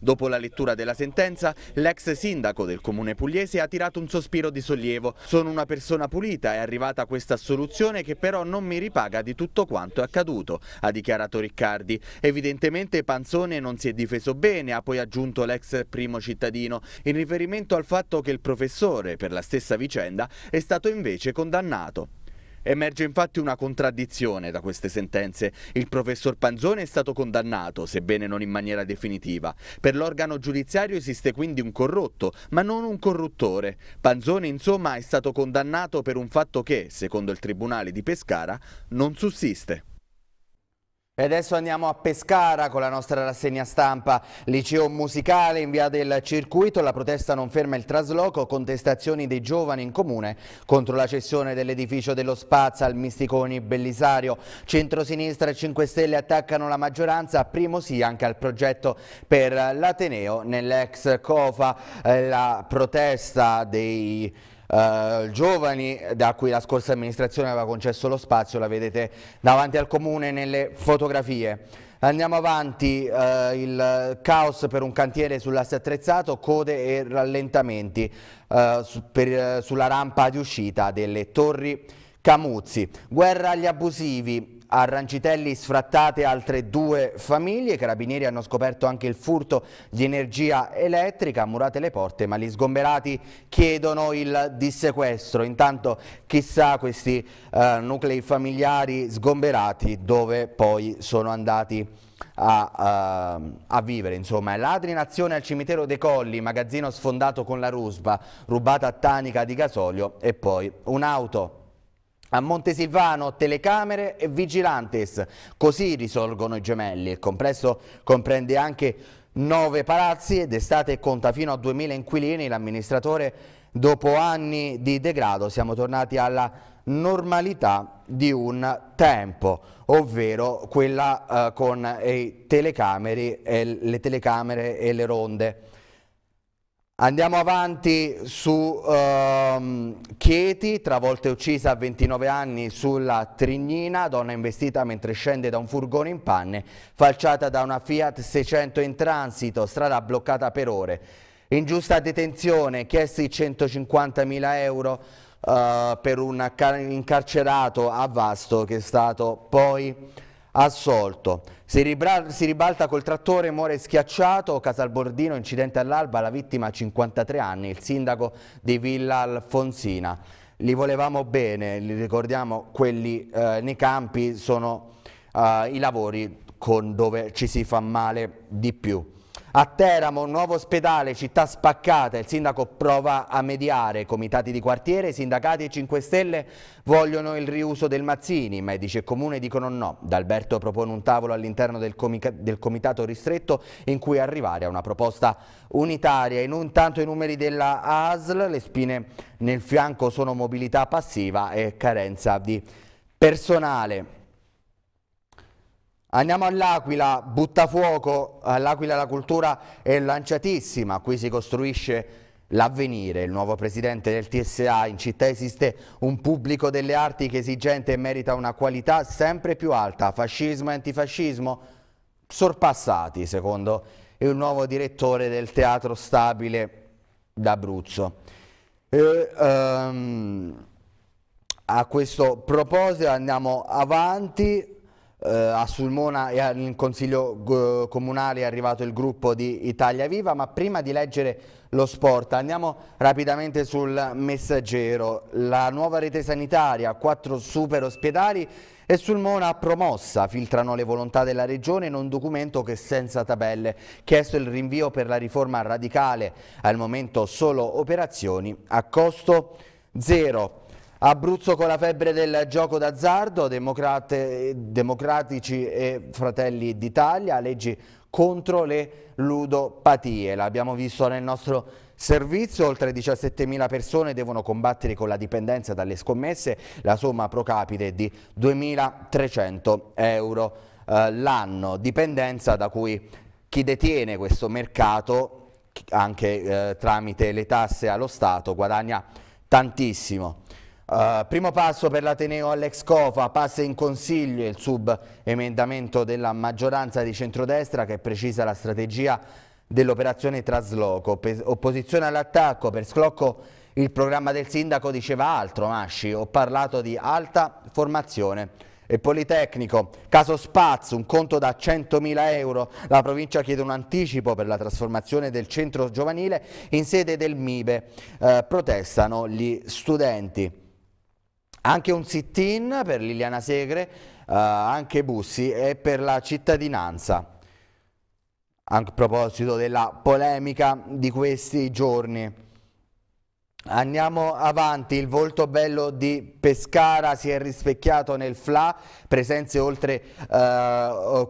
Dopo la lettura della sentenza, l'ex sindaco del comune pugliese ha tirato un sospiro di sollievo. Sono una persona pulita, è arrivata questa assoluzione che però non mi ripaga di tutto quanto è accaduto, ha dichiarato Riccardi. Evidentemente Panzone non si è difeso bene, ha poi aggiunto l'ex primo cittadino, in riferimento al fatto che il professore, per la stessa vicenda, è stato invece condannato. Emerge infatti una contraddizione da queste sentenze. Il professor Panzone è stato condannato, sebbene non in maniera definitiva. Per l'organo giudiziario esiste quindi un corrotto, ma non un corruttore. Panzone insomma è stato condannato per un fatto che, secondo il Tribunale di Pescara, non sussiste. E adesso andiamo a Pescara con la nostra rassegna stampa. Liceo musicale in via del circuito, la protesta non ferma il trasloco, contestazioni dei giovani in comune contro la cessione dell'edificio dello Spazza al Misticoni Bellisario. Centrosinistra e 5 Stelle attaccano la maggioranza, primo sì anche al progetto per l'Ateneo nell'ex COFA. Eh, la protesta dei eh, giovani da cui la scorsa amministrazione aveva concesso lo spazio, la vedete davanti al comune nelle fotografie. Andiamo avanti, eh, il caos per un cantiere sull'asse attrezzato, code e rallentamenti eh, su, per, eh, sulla rampa di uscita delle torri Camuzzi. Guerra agli abusivi, a Rancitelli sfrattate altre due famiglie, i carabinieri hanno scoperto anche il furto di energia elettrica, murate le porte ma gli sgomberati chiedono il dissequestro, intanto chissà questi eh, nuclei familiari sgomberati dove poi sono andati a, uh, a, vivere. Insomma. Ladri in azione al cimitero dei Colli, magazzino sfondato con la rusba, rubata a tanica di gasolio e poi un'auto. A Montesilvano telecamere e vigilantes, così risolgono i gemelli. Il complesso comprende anche nove palazzi ed estate conta fino a 2000 inquilini. L'amministratore, dopo anni di degrado, siamo tornati alla normalità di un tempo, ovvero quella eh, con eh, telecamere, eh, le telecamere e le ronde. Andiamo avanti su ehm, Chieti, travolta e uccisa a 29 anni sulla Trignina, donna investita mentre scende da un furgone in panne, falciata da una Fiat 600 in transito, strada bloccata per ore. Ingiusta detenzione, chiesti 150.000 euro eh, per un incarcerato a Vasto che è stato poi assolto. Si, si, ribalta col trattore, muore schiacciato, Casalbordino, incidente all'alba, la vittima ha 53 anni, il sindaco di Villa Alfonsina. Li volevamo bene, li ricordiamo, quelli eh, nei campi sono eh, i lavori dove ci si fa male di più. A Teramo, nuovo ospedale, città spaccata, il sindaco prova a mediare, comitati di quartiere, sindacati e 5 Stelle vogliono il riuso del Mazzini, medici e comune dicono no. D'Alberto propone un tavolo all'interno del, del, comitato ristretto in cui arrivare a una proposta unitaria. In un tanto i numeri della ASL, le spine nel fianco sono mobilità passiva e carenza di personale. Andiamo all'Aquila, buttafuoco, all'Aquila la cultura è lanciatissima, qui si costruisce l'avvenire. Il nuovo presidente del TSA in città esiste un pubblico delle arti che esigente e merita una qualità sempre più alta, fascismo e antifascismo sorpassati secondo il nuovo direttore del Teatro Stabile d'Abruzzo. Um, a questo proposito andiamo avanti eh, a Sulmona e al Consiglio eh, Comunale è arrivato il gruppo di Italia Viva, ma prima di leggere lo sport andiamo rapidamente sul messaggero. La nuova rete sanitaria, quattro super ospedali e Sulmona promossa, filtrano le volontà della Regione in un documento che senza tabelle. Chiesto il rinvio per la riforma radicale, al momento solo operazioni a costo zero. Abruzzo con la febbre del gioco d'azzardo, democratici e fratelli d'Italia, leggi contro le ludopatie. L'abbiamo visto nel nostro servizio, oltre 17.000 persone devono combattere con la dipendenza dalle scommesse, la somma pro capite è di 2.300 euro eh, l'anno, dipendenza da cui chi detiene questo mercato, anche eh, tramite le tasse allo Stato, guadagna tantissimo. Uh, primo passo per l'Ateneo Alex COFA, passa in consiglio il subemendamento della maggioranza di centrodestra che precisa la strategia dell'operazione trasloco. opposizione all'attacco per sclocco il programma del sindaco diceva altro Masci, ho parlato di alta formazione e Politecnico. Caso Spaz, un conto da 100.000 euro. La provincia chiede un anticipo per la trasformazione del centro giovanile in sede del MIBE. Eh, protestano gli studenti. Anche un sit-in per Liliana Segre, eh, anche Bussi e per la cittadinanza. Anche a proposito della polemica di questi giorni. Andiamo avanti, il volto bello di Pescara si è rispecchiato nel FLA, presenze oltre eh,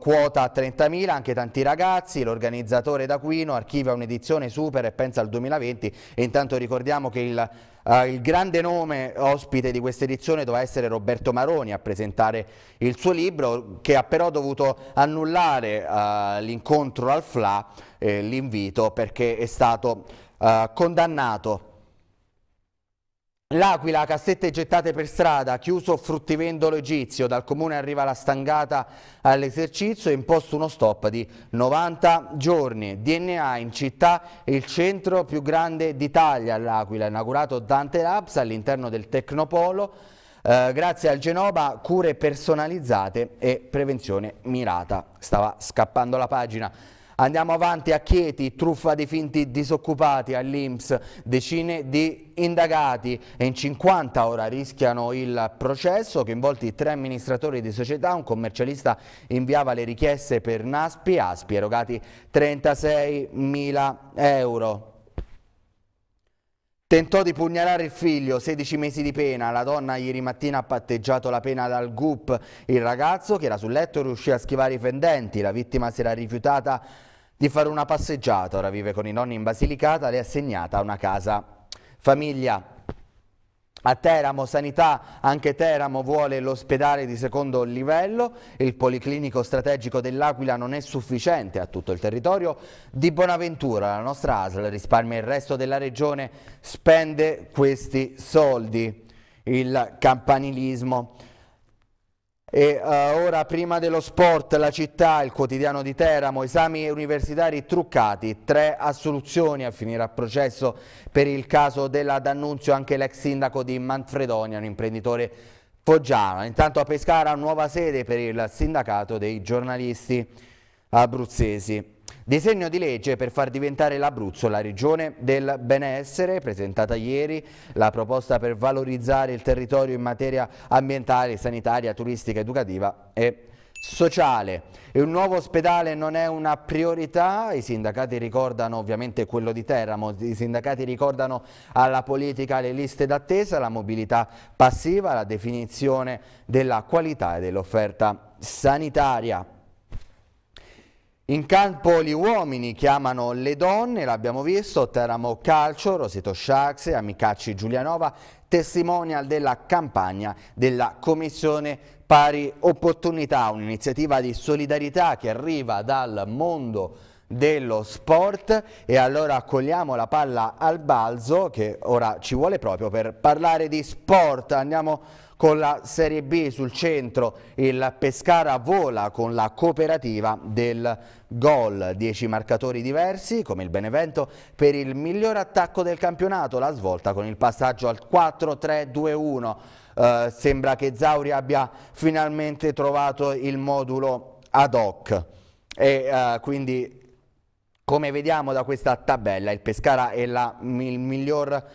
quota 30.000, anche tanti ragazzi, l'organizzatore d'Aquino archiva un'edizione super e pensa al 2020 e intanto ricordiamo che il Uh, il grande nome ospite di questa edizione doveva essere Roberto Maroni a presentare il suo libro che ha però dovuto annullare uh, l'incontro al FLA, eh, l'invito, perché è stato uh, condannato L'Aquila, cassette gettate per strada, chiuso fruttivendolo egizio, dal comune arriva la stangata all'esercizio e imposto uno stop di 90 giorni. DNA in città, il centro più grande d'Italia all'Aquila, inaugurato Dante Labs all'interno del Tecnopolo, eh, grazie al Genova cure personalizzate e prevenzione mirata. Stava scappando la pagina. Andiamo avanti a Chieti, truffa dei finti disoccupati all'Inps, decine di indagati e in 50 ora rischiano il processo che involti tre amministratori di società, un commercialista inviava le richieste per Naspi, Aspi erogati 36 mila euro. Tentò di pugnalare il figlio, 16 mesi di pena. La donna ieri mattina ha patteggiato la pena dal GUP. Il ragazzo, che era sul letto, riuscì a schivare i fendenti. La vittima si era rifiutata di fare una passeggiata. Ora vive con i nonni in Basilicata, le è assegnata una casa famiglia. A Teramo Sanità, anche Teramo vuole l'ospedale di secondo livello, il policlinico strategico dell'Aquila non è sufficiente a tutto il territorio. Di Bonaventura, la nostra ASL risparmia il resto della regione, spende questi soldi. Il campanilismo. E uh, ora prima dello sport, la città, il quotidiano di Teramo, esami universitari truccati, tre assoluzioni a finire a processo per il caso della D'Annunzio anche l'ex sindaco di Manfredonia, un imprenditore foggiano. Intanto a Pescara nuova sede per il sindacato dei giornalisti abruzzesi. Disegno di legge per far diventare l'Abruzzo la regione del benessere, presentata ieri, la proposta per valorizzare il territorio in materia ambientale, sanitaria, turistica, educativa e sociale. E un nuovo ospedale non è una priorità, i sindacati ricordano ovviamente quello di Teramo, i sindacati ricordano alla politica le liste d'attesa, la mobilità passiva, la definizione della qualità e dell'offerta sanitaria. In campo gli uomini chiamano le donne, l'abbiamo visto, Teramo Calcio, Rosito Sciaxe, Amicacci Giulianova, testimonial della campagna della Commissione Pari Opportunità, un'iniziativa di solidarietà che arriva dal mondo dello sport e allora accogliamo la palla al balzo che ora ci vuole proprio per parlare di sport. Andiamo con la Serie B sul centro il Pescara vola con la cooperativa del gol, Dieci marcatori diversi come il Benevento per il miglior attacco del campionato, la svolta con il passaggio al 4-3-2-1. Eh, sembra che Zauri abbia finalmente trovato il modulo ad hoc e eh, quindi come vediamo da questa tabella il Pescara è la, il miglior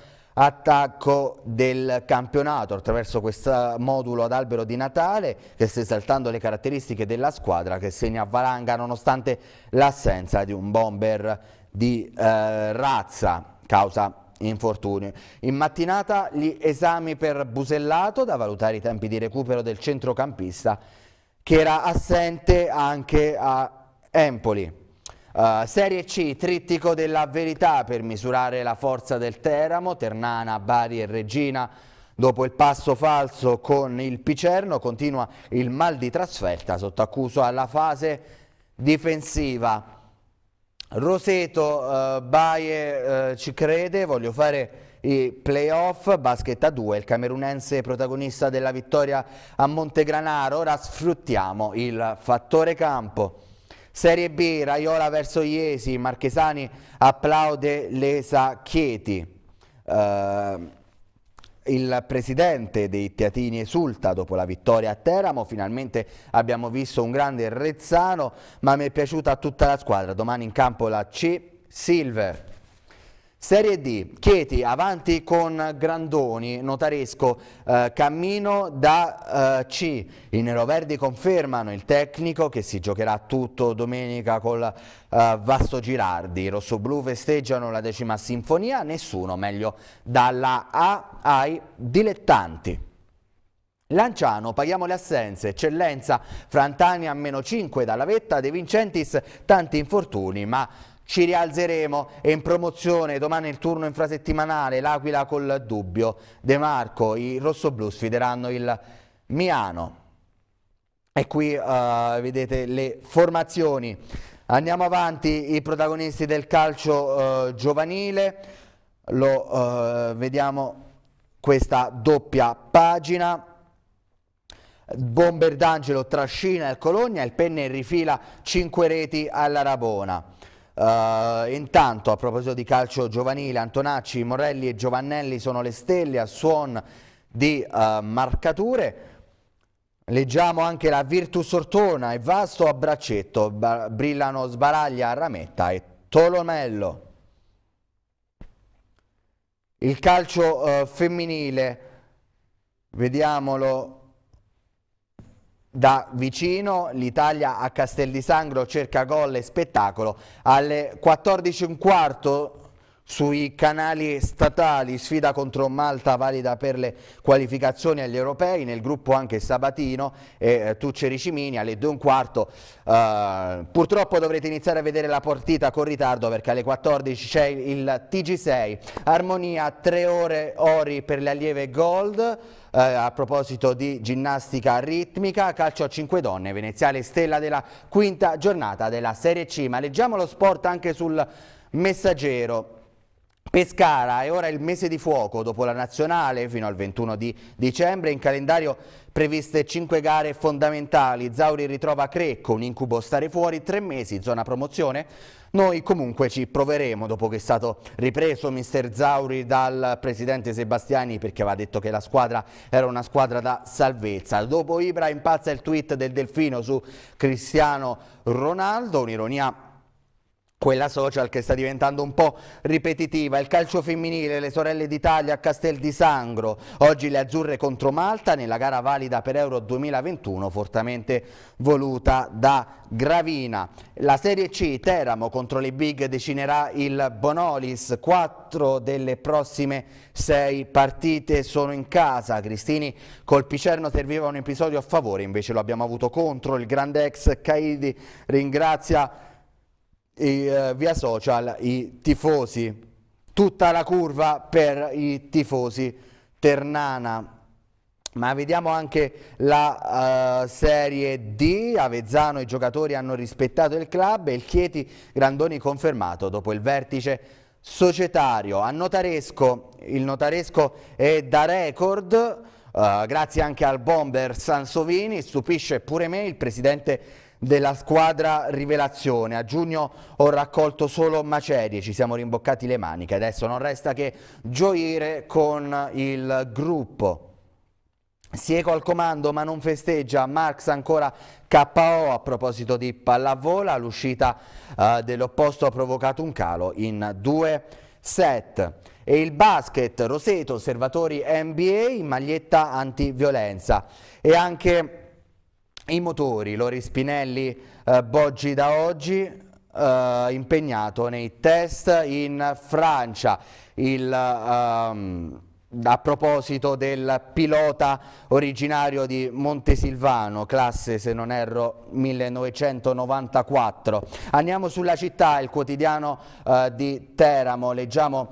attacco del campionato attraverso questo modulo ad albero di Natale che sta esaltando le caratteristiche della squadra che segna valanga nonostante l'assenza di un bomber di eh, razza causa infortunio. In mattinata gli esami per Busellato da valutare i tempi di recupero del centrocampista che era assente anche a Empoli. Eh, serie C, trittico della verità per misurare la forza del Teramo, Ternana, Bari e Regina. Dopo il passo falso con il Picerno continua il mal di trasferta sotto accuso alla fase difensiva. Roseto, uh, Baie uh, ci crede, voglio fare i playoff, basket a 2, il camerunense protagonista della vittoria a Montegranaro, ora sfruttiamo il fattore campo. Serie B, Raiola verso Iesi, Marchesani applaude Lesa Chieti. Uh, il presidente dei Teatini esulta dopo la vittoria a Teramo, finalmente abbiamo visto un grande Rezzano, ma mi è piaciuta tutta la squadra. Domani in campo la C Silver. Serie D, Chieti avanti con Grandoni, notaresco, eh, cammino da eh, C. I neroverdi confermano il tecnico che si giocherà tutto domenica col eh, Vasto Girardi. I rossoblu festeggiano la decima sinfonia, nessuno meglio dalla A ai dilettanti. Lanciano, paghiamo le assenze, eccellenza, Frantani a meno 5 dalla vetta, De Vincentis tanti infortuni, ma ci rialzeremo e in promozione domani il turno infrasettimanale l'Aquila col dubbio. De Marco, i rossoblù sfideranno il Miano. E qui uh, vedete le formazioni. Andiamo avanti, i protagonisti del calcio uh, giovanile, lo uh, vediamo questa doppia pagina. Bomber d'Angelo trascina il Cologna, il Penne rifila 5 reti alla Rabona. Uh, intanto a proposito di calcio giovanile, Antonacci, Morelli e Giovannelli sono le stelle a suon di uh, marcature. Leggiamo anche la Virtus Ortona e Vasto a braccetto, brillano Sbaraglia, Rametta e Tolomello. Il calcio uh, femminile, vediamolo da vicino l'Italia a Castel di Sangro cerca gol e spettacolo. Alle 14.15 sui canali statali sfida contro Malta valida per le qualificazioni agli europei, nel gruppo anche Sabatino e eh, Tucce Ricimini alle 2.15. Uh, eh, purtroppo dovrete iniziare a vedere la partita con ritardo perché alle 14 c'è il TG6. Armonia 3 ore ori per le allieve Gold eh, a proposito di ginnastica ritmica, calcio a 5 donne, veneziale stella della quinta giornata della Serie C. Ma leggiamo lo sport anche sul messaggero. Pescara è ora il mese di fuoco dopo la nazionale fino al 21 di dicembre, in calendario previste 5 gare fondamentali, Zauri ritrova Crecco, un incubo stare fuori, 3 mesi, zona promozione, noi comunque ci proveremo dopo che è stato ripreso mister Zauri dal presidente Sebastiani perché aveva detto che la squadra era una squadra da salvezza. Dopo Ibra impazza il tweet del Delfino su Cristiano Ronaldo, un'ironia quella social che sta diventando un po' ripetitiva, il calcio femminile, le sorelle d'Italia a Castel di Sangro, oggi le azzurre contro Malta nella gara valida per Euro 2021 fortemente voluta da Gravina. La Serie C Teramo contro le Big decinerà il Bonolis, quattro delle prossime sei partite sono in casa, Cristini col Picerno serviva un episodio a favore, invece lo abbiamo avuto contro, il grande ex Caidi ringrazia eh, via social i tifosi. Tutta la curva per i tifosi Ternana. Ma vediamo anche la uh, Serie D, Avezzano i giocatori hanno rispettato il club e il Chieti Grandoni confermato dopo il vertice societario. A Notaresco, il Notaresco è da record, uh, grazie anche al bomber Sansovini, stupisce pure me il presidente della squadra rivelazione. A giugno ho raccolto solo macerie, ci siamo rimboccati le maniche, adesso non resta che gioire con il gruppo. Sieco al comando ma non festeggia, Marx ancora KO a proposito di pallavola, l'uscita eh, dell'opposto ha provocato un calo in due set. E il basket, Roseto, osservatori NBA in maglietta antiviolenza. E anche i motori, Lori Spinelli, eh, Boggi da oggi, eh, impegnato nei test in Francia. Il, ehm, a proposito del pilota originario di Montesilvano, classe se non erro 1994. Andiamo sulla città, il quotidiano eh, di Teramo, leggiamo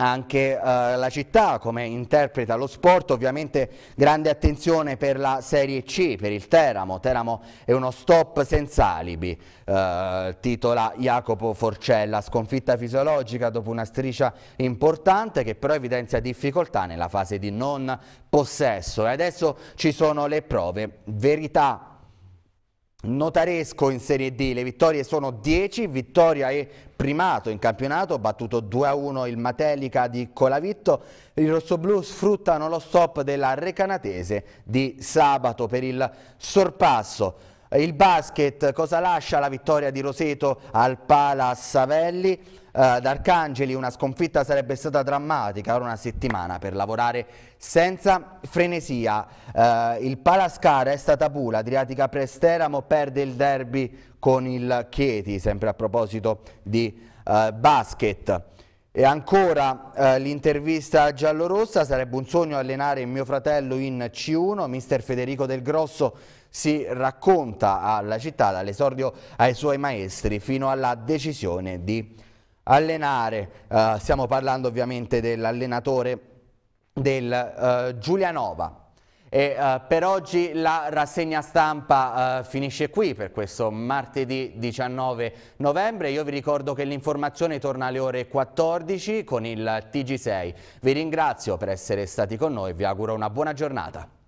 anche eh, la città come interpreta lo sport, ovviamente grande attenzione per la Serie C, per il Teramo, Teramo è uno stop senza alibi, eh, titola Jacopo Forcella, sconfitta fisiologica dopo una striscia importante che però evidenzia difficoltà nella fase di non possesso e adesso ci sono le prove, verità Notaresco in Serie D, le vittorie sono 10, vittoria e primato in campionato, battuto 2-1 il Matelica di Colavitto, i rossoblù sfruttano lo stop della Recanatese di sabato per il sorpasso. Eh, il basket, cosa lascia la vittoria di Roseto al Pala Savelli? ad eh, Arcangeli una sconfitta sarebbe stata drammatica, ora una settimana per lavorare senza frenesia. Eh, il Palascara è stata pula, Adriatica Presteramo perde il derby con il Chieti, sempre a proposito di eh, basket. E ancora eh, l'intervista giallorossa, sarebbe un sogno allenare il mio fratello in C1, mister Federico Del Grosso si racconta alla città dall'esordio ai suoi maestri fino alla decisione di allenare. Uh, stiamo parlando ovviamente dell'allenatore del uh, Giulianova. E, uh, per oggi la rassegna stampa uh, finisce qui per questo martedì 19 novembre. Io vi ricordo che l'informazione torna alle ore 14 con il TG6. Vi ringrazio per essere stati con noi e vi auguro una buona giornata.